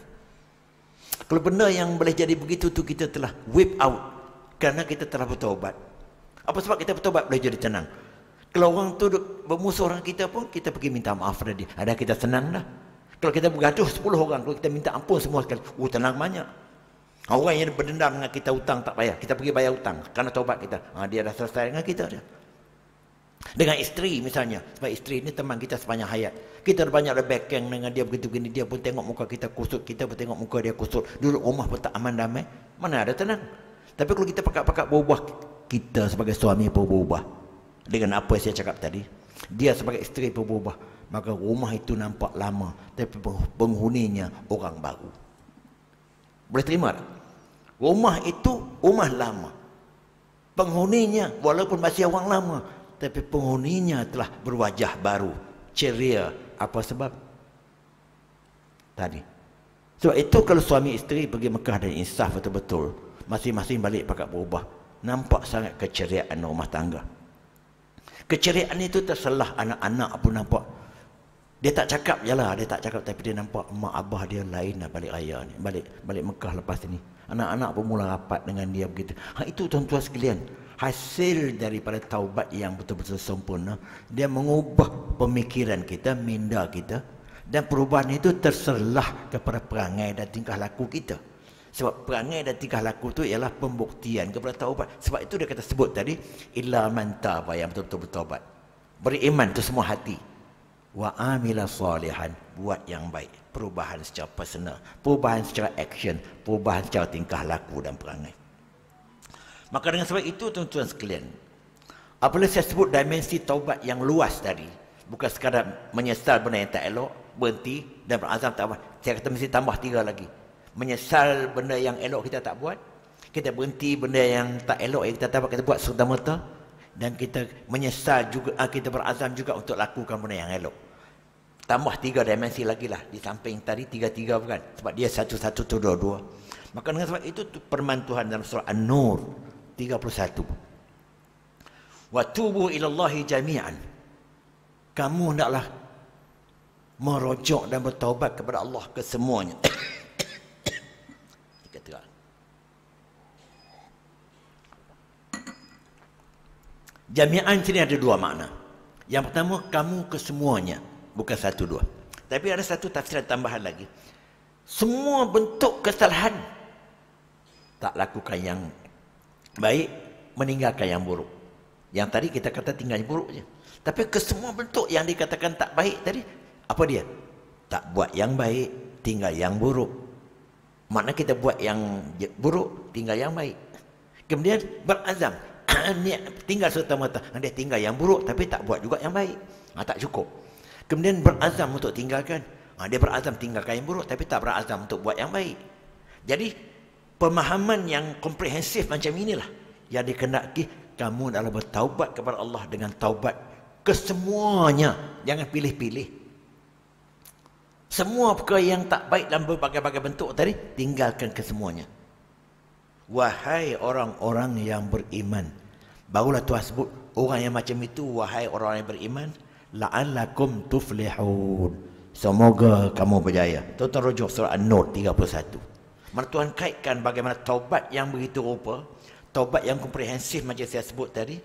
Kalau benda yang boleh jadi begitu tu kita telah whip out. Kerana kita telah bertobat. Apa sebab kita bertobat boleh jadi tenang? Kalau orang tu bermusuh orang kita pun, kita pergi minta maaf pada dia. Ada kita senang dah. Kalau kita bergaduh sepuluh orang, kalau kita minta ampun semua sekali, oh tenang banyak. Orang yang berdendam dengan kita hutang tak payah. Kita pergi bayar hutang. Kerana taubat kita. Ha, dia dah selesai dengan kita. Dia. Dengan isteri misalnya. Sebab isteri ni teman kita sepanjang hayat. Kita ada banyak ada dengan dia begitu-begini. Dia pun tengok muka kita kusut. Kita pun tengok muka dia kusut. Duduk rumah pun tak aman damai. Mana ada tenang. Tapi kalau kita pakat-pakat berubah. Kita sebagai suami pun berubah dengan apa yang saya cakap tadi dia sebagai isteri berubah maka rumah itu nampak lama tapi penghuninya orang baru boleh terima tak? rumah itu rumah lama penghuninya walaupun masih orang lama tapi penghuninya telah berwajah baru ceria apa sebab tadi sebab itu kalau suami isteri pergi Mekah dan insaf betul-betul masing-masing balik pakat berubah nampak sangat keceriaan rumah tangga keceriaan itu tersalah anak-anak pun nampak dia tak cakap je lah dia tak cakap tapi dia nampak mak abah dia lain lah balik raya ni balik balik Mekah lepas ni anak-anak pun mula rapat dengan dia begitu ha, itu tuan-tuan sekalian hasil daripada taubat yang betul-betul sempurna dia mengubah pemikiran kita minda kita dan perubahan itu terserlah kepada perangai dan tingkah laku kita sebab perangai dan tingkah laku tu ialah pembuktian kepada taubat. Sebab itu dia kata sebut tadi, illa man taba yang betul-betul bertaubat. Beriman tu semua hati. Wa amila salihan, buat yang baik. Perubahan secara personal, perubahan secara action, perubahan secara tingkah laku dan perangai. Maka dengan sebab itu tuan-tuan sekalian, apabila saya sebut dimensi taubat yang luas tadi, bukan sekadar menyesal benda yang tak elok, berhenti dan berazam taubat, saya kata mesti tambah tiga lagi menyesal benda yang elok kita tak buat kita berhenti benda yang tak elok yang kita tak kita buat serta merta dan kita menyesal juga ah, kita berazam juga untuk lakukan benda yang elok tambah tiga dimensi lagi lah di samping tadi tiga-tiga bukan sebab dia satu-satu tu dua-dua maka dengan sebab itu permintaan Tuhan dalam surah An-Nur 31 wa tubu ilallahi jami'an kamu naklah merojok dan bertaubat kepada Allah kesemuanya Jami'an sini ada dua makna. Yang pertama, kamu kesemuanya. Bukan satu dua. Tapi ada satu tafsiran tambahan lagi. Semua bentuk kesalahan. Tak lakukan yang baik, meninggalkan yang buruk. Yang tadi kita kata tinggal yang buruk je. Tapi kesemua bentuk yang dikatakan tak baik tadi, apa dia? Tak buat yang baik, tinggal yang buruk. Mana kita buat yang buruk, tinggal yang baik. Kemudian berazam tinggal serta mata, Dia tinggal yang buruk tapi tak buat juga yang baik. Ha, tak cukup. Kemudian berazam untuk tinggalkan. Ha, dia berazam tinggalkan yang buruk tapi tak berazam untuk buat yang baik. Jadi, pemahaman yang komprehensif macam inilah. Yang dikenaki kamu dalam bertaubat kepada Allah dengan taubat kesemuanya. Jangan pilih-pilih. Semua perkara yang tak baik dalam berbagai-bagai bentuk tadi, tinggalkan kesemuanya. Wahai orang-orang yang beriman, Barulah Tuhan sebut orang yang macam itu wahai orang yang beriman la'allakum tuflihun. Semoga kamu berjaya. Tuan-tuan rujuk surah An-Nur 31. Mana Tuhan kaitkan bagaimana taubat yang begitu rupa, taubat yang komprehensif macam saya sebut tadi,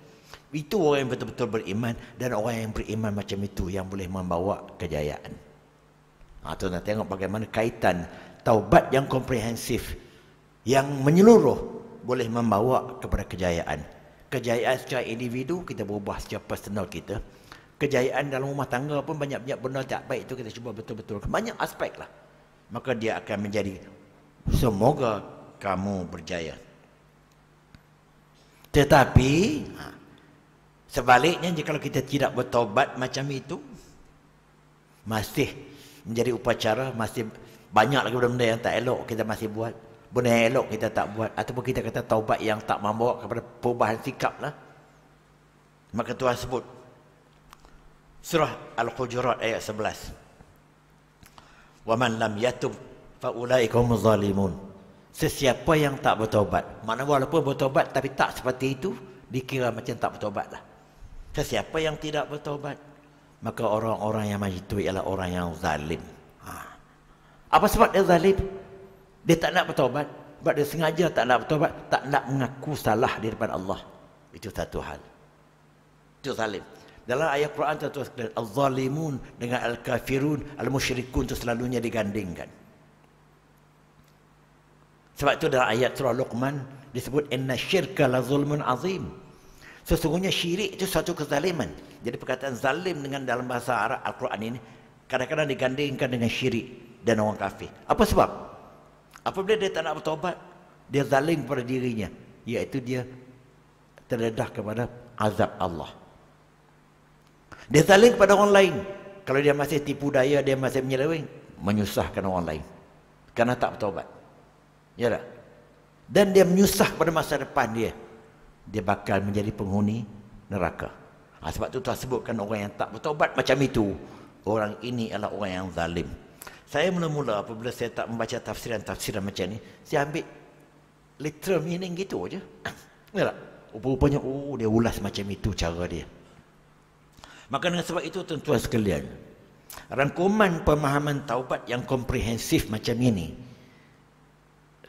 itu orang yang betul-betul beriman dan orang yang beriman macam itu yang boleh membawa kejayaan. Ha, tuan nak tengok bagaimana kaitan taubat yang komprehensif yang menyeluruh boleh membawa kepada kejayaan kejayaan secara individu kita berubah secara personal kita kejayaan dalam rumah tangga pun banyak-banyak benda tak baik tu kita cuba betul-betul banyak aspek lah maka dia akan menjadi semoga kamu berjaya tetapi ha, sebaliknya jika kita tidak bertobat macam itu masih menjadi upacara masih banyak lagi benda-benda yang tak elok kita masih buat benda yang elok kita tak buat ataupun kita kata taubat yang tak membawa kepada perubahan sikap lah maka Tuhan sebut surah Al-Hujurat ayat 11 وَمَنْ لَمْ يَتُبْ فَأُولَيْكُمْ zalimun. sesiapa yang tak bertaubat mana walaupun bertaubat tapi tak seperti itu dikira macam tak bertaubat lah sesiapa yang tidak bertaubat maka orang-orang yang majitui ialah orang yang zalim ha. apa sebab dia zalim? Dia tak nak bertawabat. Sebab dia sengaja tak nak bertawabat. Tak nak mengaku salah di depan Allah. Itu satu hal. Itu zalim. Dalam ayat Quran tu sekalian az-zalimun dengan al-kafirun al-musyrikun tu selalunya digandingkan. Sebab itu dalam ayat surah Luqman disebut inna syirka la zulmun azim. Sesungguhnya syirik itu satu kezaliman. Jadi perkataan zalim dengan dalam bahasa Arab Al-Quran ini kadang-kadang digandingkan dengan syirik dan orang kafir. Apa sebab? Apabila dia tak nak bertobat, dia zalim kepada dirinya. Iaitu dia terdedah kepada azab Allah. Dia zalim kepada orang lain. Kalau dia masih tipu daya, dia masih menyeleweng, menyusahkan orang lain. Kerana tak bertobat. Ya tak? Dan dia menyusah pada masa depan dia. Dia bakal menjadi penghuni neraka. Ha, sebab tu tak sebutkan orang yang tak bertobat macam itu. Orang ini adalah orang yang zalim. Saya mula-mula apabila saya tak membaca tafsiran-tafsiran macam ni, saya ambil literal meaning gitu [COUGHS] aja. Ya tak? Rupanya, oh dia ulas macam itu cara dia. Maka dengan sebab itu tuan-tuan sekalian, rangkuman pemahaman taubat yang komprehensif macam ini,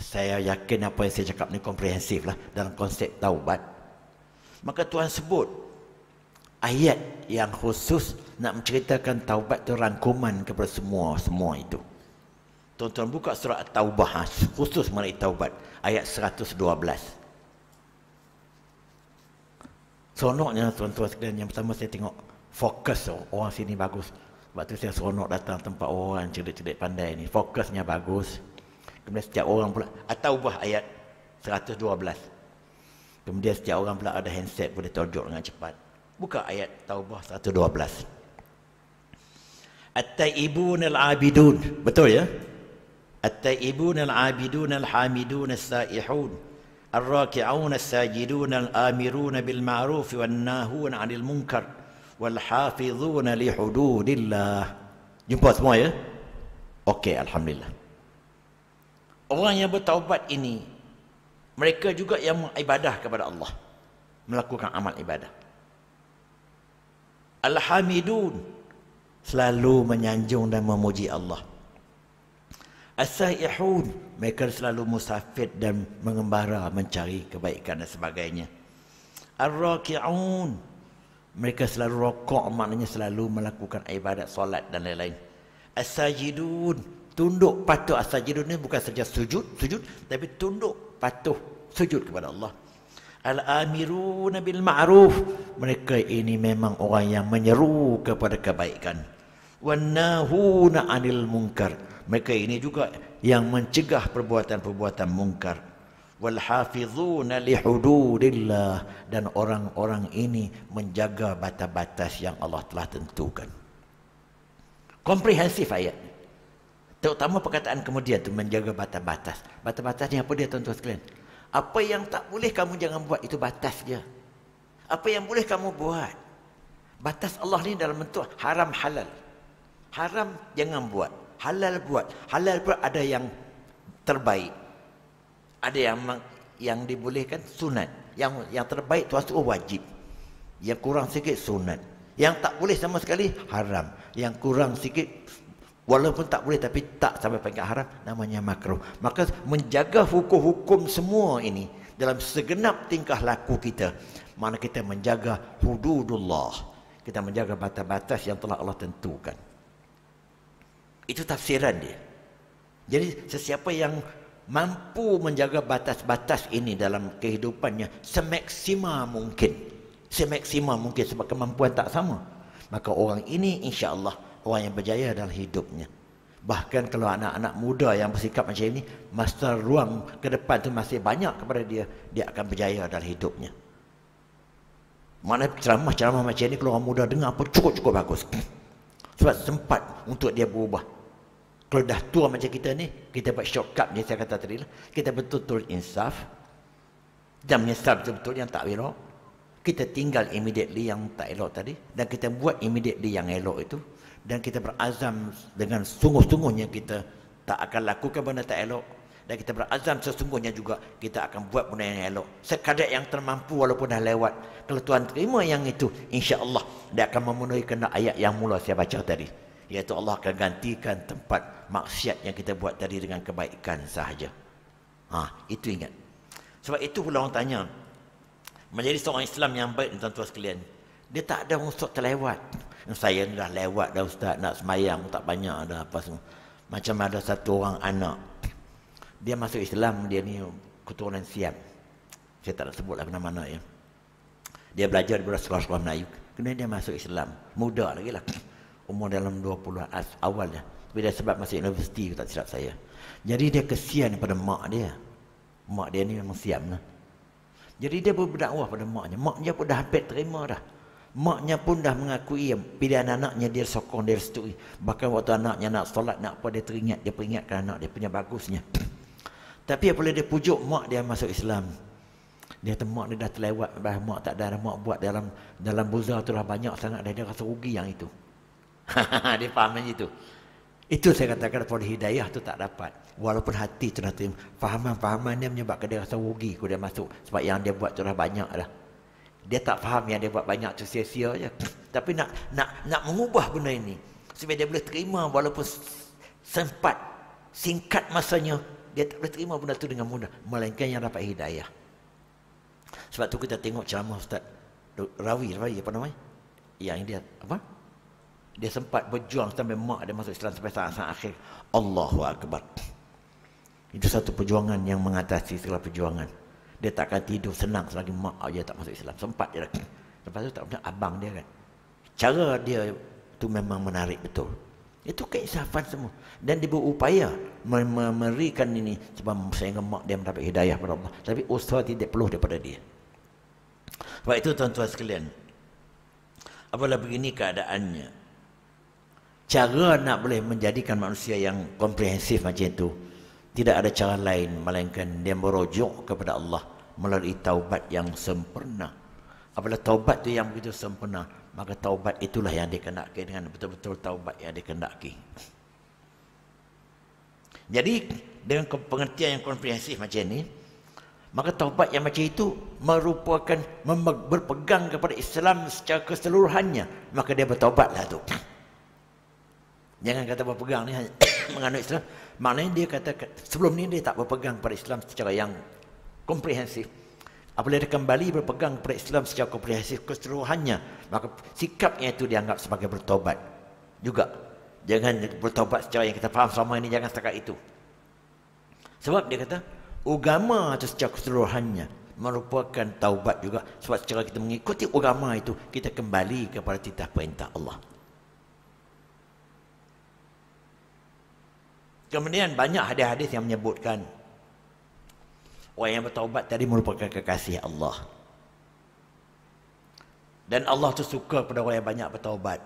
saya yakin apa yang saya cakap ni komprehensif lah dalam konsep taubat. Maka Tuhan sebut ayat yang khusus nak menceritakan taubat tu rangkuman kepada semua semua itu. Tonton buka surat Taubah ah, khusus mengenai taubat ayat 112. Sonoknya tuan-tuan sekalian yang pertama saya tengok fokus orang sini bagus. Sebab tu saya seronok datang tempat orang cerdik-cerdik pandai ni. Fokusnya bagus. Kemudian setiap orang pula ah, Taubah ayat 112. Kemudian setiap orang pula ada handset boleh tojok dengan cepat. Buka ayat Taubah 112. At-taibun al-abidun. Betul ya? At-taibun al-abidun al-hamidun al-sa'ihun. Al-raki'un al-sajidun al-amirun bil-ma'ruf wal-nahun al munkar Wal-hafidhun li-hududillah. Jumpa semua ya? Okey, Alhamdulillah. Orang yang bertaubat ini, mereka juga yang mengibadah kepada Allah. Melakukan amal ibadah. Alhamidun. hamidun selalu menyanjung dan memuji Allah. Asaihun, mereka selalu musafir dan mengembara mencari kebaikan dan sebagainya. Ar-raki'un, mereka selalu rokok maknanya selalu melakukan ibadat solat dan lain-lain. Asajidun, tunduk patuh asajidun ni bukan saja sujud, sujud tapi tunduk patuh sujud kepada Allah. Al-amiruna nabil ma'ruf, mereka ini memang orang yang menyeru kepada kebaikan wanahuna anil munkar mereka ini juga yang mencegah perbuatan-perbuatan mungkar wal hafizuna hududillah dan orang-orang ini menjaga batas-batas yang Allah telah tentukan komprehensif ayat terutama perkataan kemudian itu menjaga batas-batas batas-batas ni apa dia tuan-tuan sekalian apa yang tak boleh kamu jangan buat itu batas dia apa yang boleh kamu buat batas Allah ni dalam bentuk haram halal Haram jangan buat. Halal buat. Halal pun ada yang terbaik. Ada yang yang dibolehkan sunat. Yang yang terbaik tu asal wajib. Yang kurang sikit sunat. Yang tak boleh sama sekali haram. Yang kurang sikit walaupun tak boleh tapi tak sampai pangkat haram namanya makruh. Maka menjaga hukum-hukum semua ini dalam segenap tingkah laku kita. Mana kita menjaga hududullah. Kita menjaga batas-batas yang telah Allah tentukan. Itu tafsiran dia. Jadi sesiapa yang mampu menjaga batas-batas ini dalam kehidupannya semaksima mungkin. Semaksima mungkin sebab kemampuan tak sama. Maka orang ini insya-Allah orang yang berjaya dalam hidupnya. Bahkan kalau anak-anak muda yang bersikap macam ini, masa ruang ke depan tu masih banyak kepada dia, dia akan berjaya dalam hidupnya. Mana ceramah-ceramah macam ini kalau orang muda dengar pun cukup-cukup bagus. Sebab sempat untuk dia berubah. Kalau dah tua macam kita ni, kita buat shortcut ni saya kata tadi lah. Kita betul-betul insaf. Dan menyesal betul-betul yang tak elok. Kita tinggal immediately yang tak elok tadi. Dan kita buat immediately yang elok itu. Dan kita berazam dengan sungguh-sungguhnya kita tak akan lakukan benda tak elok. Dan kita berazam sesungguhnya juga kita akan buat benda yang elok. Sekadar yang termampu walaupun dah lewat. Kalau Tuhan terima yang itu, insya Allah dia akan memenuhi kena ayat yang mula saya baca tadi iaitu Allah akan gantikan tempat maksiat yang kita buat tadi dengan kebaikan sahaja. Ha, itu ingat. Sebab itu pula orang tanya, menjadi seorang Islam yang baik tuan tuan sekalian, dia tak ada unsur terlewat. Saya ni dah lewat dah ustaz nak semayang, tak banyak dah apa semua. Macam ada satu orang anak, dia masuk Islam, dia ni keturunan Siam. Saya tak nak sebut lah nama-nama ya. Dia belajar di sekolah-sekolah Melayu. Kemudian dia masuk Islam. Muda lagi lah umur dalam 20-an awalnya. Tapi dia sebab masih universiti tak silap saya. Jadi dia kesian pada mak dia. Mak dia ni memang siam lah. Jadi dia berdakwah pada maknya. Maknya pun dah hampir terima dah. Maknya pun dah mengakui pilihan anaknya dia sokong dia setui. Bahkan waktu anaknya nak solat nak apa dia teringat. Dia peringatkan anak dia punya bagusnya. Tapi apabila dia pujuk mak dia masuk Islam. Dia kata mak dia dah terlewat. mak tak ada. Mak buat dalam dalam buzar tu dah banyak sangat. Dan dia rasa rugi yang itu. [LAUGHS] dia faham macam itu. Itu saya katakan pada hidayah tu tak dapat. Walaupun hati tu dah terima. Fahaman-fahaman dia menyebabkan dia rasa rugi kalau dia masuk. Sebab yang dia buat tu dah banyak lah. Dia tak faham yang dia buat banyak tu sia-sia je. [SNIFFS] Tapi nak nak nak mengubah benda ini. Sebab dia boleh terima walaupun sempat singkat masanya. Dia tak boleh terima benda tu dengan mudah. Melainkan yang dapat hidayah. Sebab tu kita tengok ceramah Ustaz. Rawi, Rawi apa namanya? Yang dia, apa? dia sempat berjuang sampai mak dia masuk Islam sampai saat, saat akhir Allahu Akbar itu satu perjuangan yang mengatasi segala perjuangan dia takkan tidur senang selagi mak dia tak masuk Islam sempat dia lah. lepas tu tak punya abang dia kan cara dia tu memang menarik betul itu keinsafan semua dan dia berupaya memberikan ini sebab sehingga mak dia mendapat hidayah pada Allah tapi usaha tidak perlu daripada dia sebab itu tuan-tuan sekalian apabila begini keadaannya cara nak boleh menjadikan manusia yang komprehensif macam itu tidak ada cara lain melainkan dia merujuk kepada Allah melalui taubat yang sempurna apabila taubat itu yang begitu sempurna maka taubat itulah yang dikehendaki dengan betul-betul taubat yang dikehendaki jadi dengan pengertian yang komprehensif macam ini maka taubat yang macam itu merupakan berpegang kepada Islam secara keseluruhannya maka dia bertaubatlah tu Jangan kata berpegang ni hanya [COUGHS] menganut Islam. Maknanya dia kata sebelum ni dia tak berpegang pada Islam secara yang komprehensif. Apabila dia kembali berpegang kepada Islam secara komprehensif keseluruhannya, maka sikapnya itu dianggap sebagai bertobat juga. Jangan bertobat secara yang kita faham selama ini, jangan setakat itu. Sebab dia kata, agama itu secara keseluruhannya merupakan taubat juga. Sebab secara kita mengikuti agama itu, kita kembali kepada titah perintah Allah. Kemudian banyak hadis-hadis yang menyebutkan orang yang bertaubat tadi merupakan kekasih Allah. Dan Allah tu suka kepada orang yang banyak bertaubat.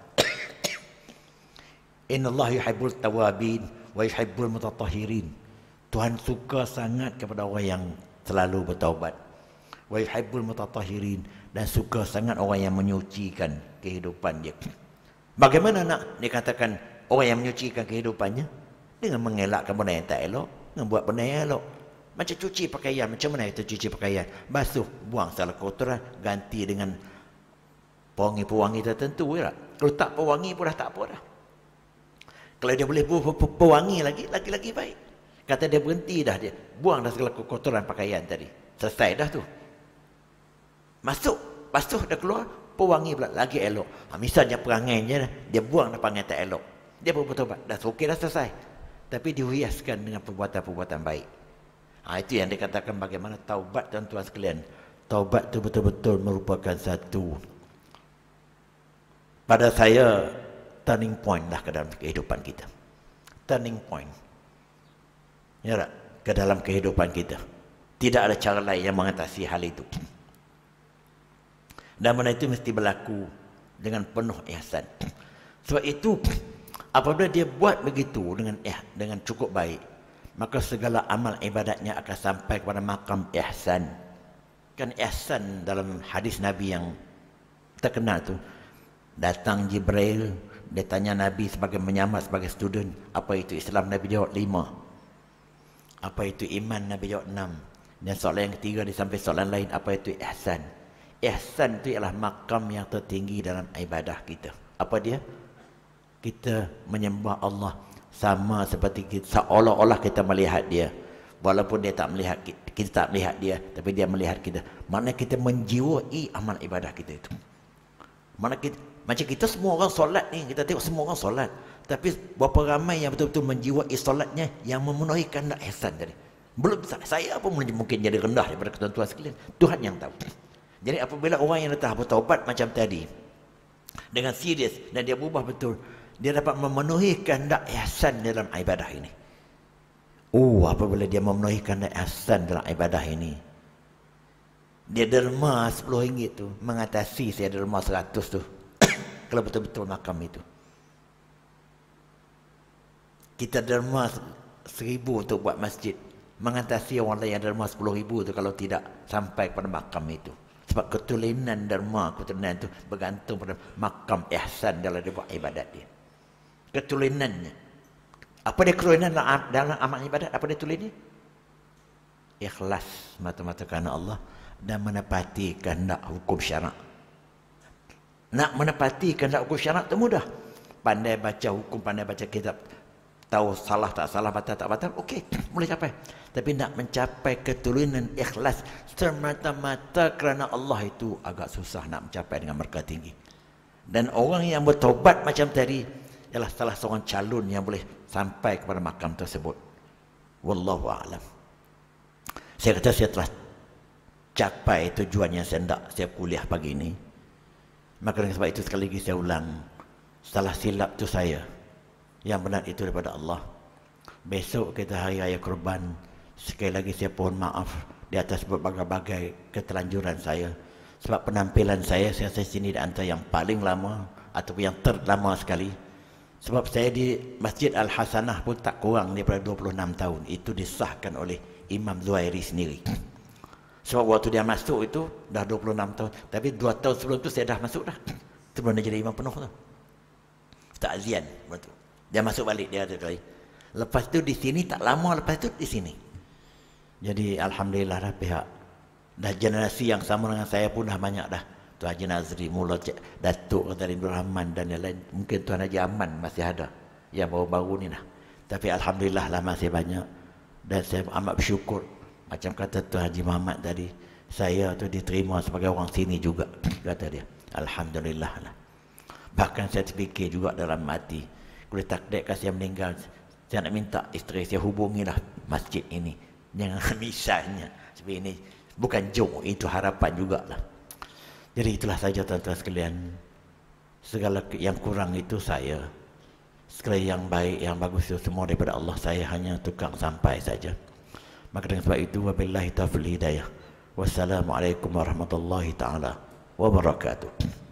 [COUGHS] Inna Allah yuhibbul tawabin wa yuhibbul mutatahirin. Tuhan suka sangat kepada orang yang selalu bertaubat. Wa yuhibbul mutatahirin dan suka sangat orang yang menyucikan kehidupan dia. [COUGHS] Bagaimana nak dikatakan orang yang menyucikan kehidupannya? Dengan mengelakkan benda yang tak elok. Dengan buat benda yang elok. Macam cuci pakaian. Macam mana kita cuci pakaian? Basuh. Buang salah kotoran. Lah, ganti dengan pewangi-pewangi tertentu. Ya? Kalau tak pewangi pun dah tak apa dah. Kalau dia boleh pewangi lagi, lagi-lagi baik. Kata dia berhenti dah dia. Buang dah segala kotoran pakaian tadi. Selesai dah tu. Masuk. Basuh dah keluar. Pewangi pula. Lagi elok. Ha, misalnya perangainya, dia buang dah perangai tak elok. Dia pun bertobat. Dah okey dah selesai. Tapi dihiaskan dengan perbuatan-perbuatan baik. Ha, itu yang dikatakan bagaimana taubat tuan-tuan sekalian. Taubat itu betul-betul merupakan satu. Pada saya, turning point lah ke dalam kehidupan kita. Turning point. Ya tak? Ke dalam kehidupan kita. Tidak ada cara lain yang mengatasi hal itu. Dan mana itu mesti berlaku dengan penuh ihsan. Sebab itu, Apabila dia buat begitu dengan eh, dengan cukup baik, maka segala amal ibadatnya akan sampai kepada makam ihsan. Kan ihsan dalam hadis Nabi yang terkenal tu, datang Jibril, dia tanya Nabi sebagai menyamar sebagai student, apa itu Islam Nabi jawab lima. Apa itu iman Nabi jawab enam. Dan soalan yang ketiga dia sampai soalan lain, apa itu ihsan. Ihsan itu ialah makam yang tertinggi dalam ibadah kita. Apa dia? kita menyembah Allah sama seperti kita, seolah-olah kita melihat dia walaupun dia tak melihat kita, kita tak melihat dia tapi dia melihat kita mana kita menjiwai amal ibadah kita itu mana kita macam kita semua orang solat ni kita tengok semua orang solat tapi berapa ramai yang betul-betul menjiwai solatnya yang memenuhi kehendak ihsan tadi belum saya, apa pun mungkin jadi rendah daripada ketentuan sekalian Tuhan yang tahu jadi apabila orang yang telah bertaubat macam tadi dengan serius dan dia berubah betul dia dapat memenuhi kehendak ihsan dalam ibadah ini. Oh, apabila dia memenuhi kehendak ihsan dalam ibadah ini. Dia derma RM10 tu. Mengatasi saya derma RM100 tu. [COUGHS] kalau betul-betul makam itu. Kita derma RM1,000 untuk buat masjid. Mengatasi orang lain yang derma RM10,000 tu kalau tidak sampai pada makam itu. Sebab ketulinan derma, ketulinan itu bergantung pada makam ihsan dalam dia buat ibadat dia ketulinannya. Apa dia ketulinan dalam amal ibadat? Apa dia tulinnya? Ikhlas mata-mata kerana Allah dan menepati kehendak hukum syarak. Nak menepati kehendak hukum syarak itu mudah. Pandai baca hukum, pandai baca kitab. Tahu salah tak salah, batal tak batal. Okey, [CLEARS THROAT] boleh capai. Tapi nak mencapai ketulinan ikhlas semata-mata kerana Allah itu agak susah nak mencapai dengan mereka tinggi. Dan orang yang bertobat macam tadi, ialah salah seorang calon yang boleh sampai kepada makam tersebut. Wallahu a'lam. Saya kata saya telah capai tujuan yang saya hendak saya kuliah pagi ini. Maka dengan sebab itu sekali lagi saya ulang. Salah silap tu saya. Yang benar itu daripada Allah. Besok kita hari raya kurban. Sekali lagi saya pohon maaf di atas berbagai-bagai ketelanjuran saya. Sebab penampilan saya, saya rasa sini di antara yang paling lama atau yang terlama sekali. Sebab saya di Masjid Al-Hasanah pun tak kurang daripada 26 tahun. Itu disahkan oleh Imam Zuhairi sendiri. Sebab waktu dia masuk itu dah 26 tahun. Tapi 2 tahun sebelum itu saya dah masuk dah. Sebelum dia jadi imam penuh tu. Tak azian. Waktu. Dia masuk balik dia tu. Lepas tu di sini tak lama lepas tu di sini. Jadi Alhamdulillah dah pihak. Dah generasi yang sama dengan saya pun dah banyak dah. Tuan Haji Nazri, Mullah Cik, Datuk Kata Ibn Rahman dan yang lain. Mungkin Tuan Haji Aman masih ada. Yang baru-baru ni lah. Tapi Alhamdulillah lah masih banyak. Dan saya amat bersyukur. Macam kata Tuan Haji Muhammad tadi. Saya tu diterima sebagai orang sini juga. [CLEARS THROAT] Kata dia. Alhamdulillah lah. Bahkan saya terfikir juga dalam mati. Kalau takdek kasih yang meninggal. Saya nak minta isteri saya hubungi lah masjid ini. Jangan [LAUGHS] misalnya. Sebab ini bukan jauh. Itu harapan jugalah. Jadi itulah saja tuan-tuan sekalian. Segala yang kurang itu saya. Segala yang baik, yang bagus itu semua daripada Allah. Saya hanya tukang sampai saja. Maka dengan sebab itu, wabillahi taufiq hidayah. Wassalamualaikum warahmatullahi taala wabarakatuh.